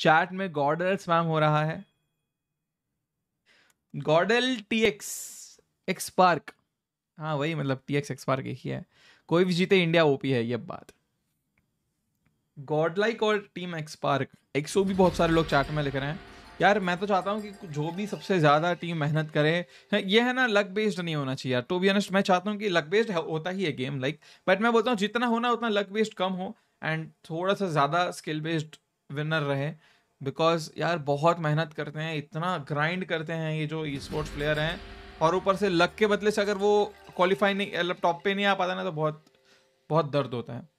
chat में गॉडल spam हो रहा है गॉडल टी एक्स एक्स पार्क हाँ वही मतलब टी एक्स एक्स पार्क एक ही है कोई भी जीते इंडिया ओपी है ये बात गॉड लाइक और टीम एक्स पार्क एक्सो भी बहुत सारे लोग चैट में लिख रहे हैं यार मैं तो चाहता हूँ कि जो भी सबसे ज़्यादा टीम मेहनत करे ये है ना लक बेस्ड नहीं होना चाहिए यार टू बी ऑनेस्ट मैं चाहता हूँ कि लक बेस्ड होता ही है गेम लाइक बट मैं बोलता हूँ जितना होना उतना लक बेस्ड कम हो एंड थोड़ा सा ज़्यादा स्किल बेस्ड विनर रहे बिकॉज यार बहुत मेहनत करते हैं इतना ग्राइंड करते हैं ये जो ई स्पोर्ट्स प्लेयर हैं और ऊपर से लक के बदले से अगर वो क्वालिफाई नहीं टॉप मतलब पे नहीं आ पाता ना तो बहुत बहुत दर्द होता है